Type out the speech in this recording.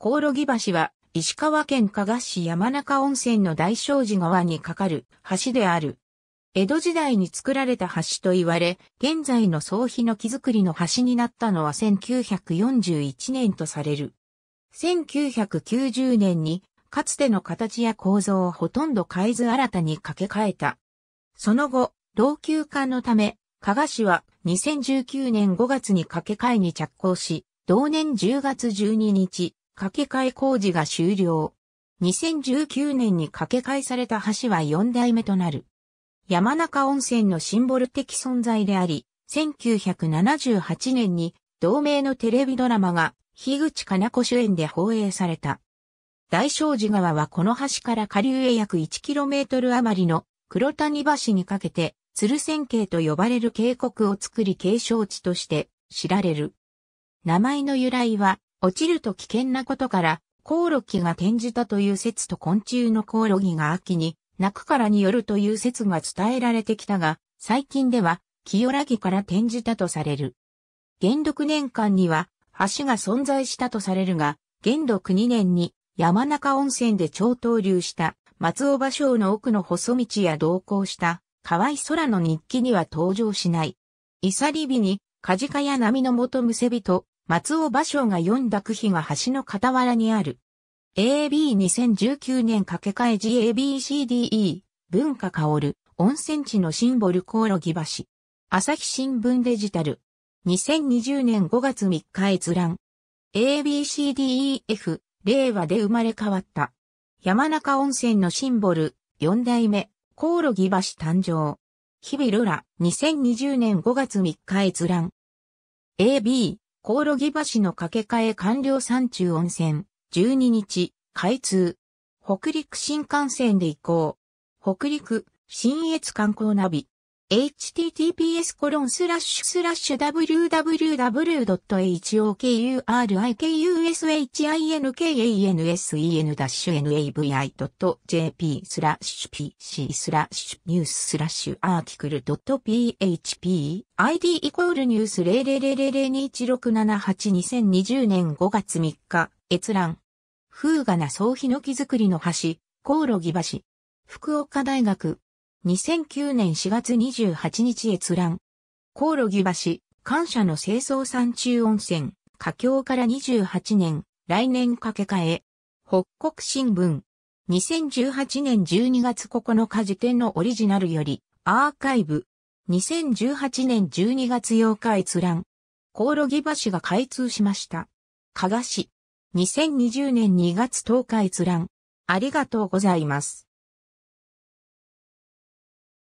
コオロギ橋は、石川県加賀市山中温泉の大正寺川に架かる橋である。江戸時代に作られた橋と言われ、現在の総比の木造りの橋になったのは1941年とされる。1990年に、かつての形や構造をほとんど変えず新たに架け替えた。その後、老朽化のため、加賀市は2019年5月に架け替えに着工し、同年10月12日、掛け替え工事が終了。2019年に掛け替えされた橋は4代目となる。山中温泉のシンボル的存在であり、1978年に同名のテレビドラマが樋口かな子主演で放映された。大正寺川はこの橋から下流へ約 1km 余りの黒谷橋にかけて鶴仙渓と呼ばれる渓谷を作り継承地として知られる。名前の由来は落ちると危険なことから、コオロギが転じたという説と昆虫のコオロギが秋に鳴くからによるという説が伝えられてきたが、最近では、キヨラギから転じたとされる。元禄年間には、橋が存在したとされるが、元禄2年に山中温泉で超投流した松尾芭蕉の奥の細道や同行した河合空の日記には登場しない。イサリビにカジカや波の元むせびと松尾芭蕉が読んだ句碑が橋の傍らにある。AB2019 年掛け替え時 a b c d e 文化香る温泉地のシンボルコオロギ橋。朝日新聞デジタル。2020年5月3日閲覧。ABCDEF 令和で生まれ変わった。山中温泉のシンボル4代目コオロギ橋誕生。日々ロラ2020年5月3日閲覧。AB コオロギ橋の架け替え完了山中温泉、12日、開通。北陸新幹線で移行。北陸、新越観光ナビ。https www.hokurikUSHINKANSEN-navi.jp pc n e w s a ニューススラッシュアークル .php id イコールニュース0000216782020年5月3日閲覧風雅な総ヒノキ作りの橋コオロギ橋福岡大学2009年4月28日閲覧。コオロギ橋、感謝の清掃山中温泉、佳境から28年、来年掛け替え。北国新聞。2018年12月9日時点のオリジナルより、アーカイブ。2018年12月8日閲覧。コオロギ橋が開通しました。加賀市。2020年2月10日閲覧。ありがとうございます。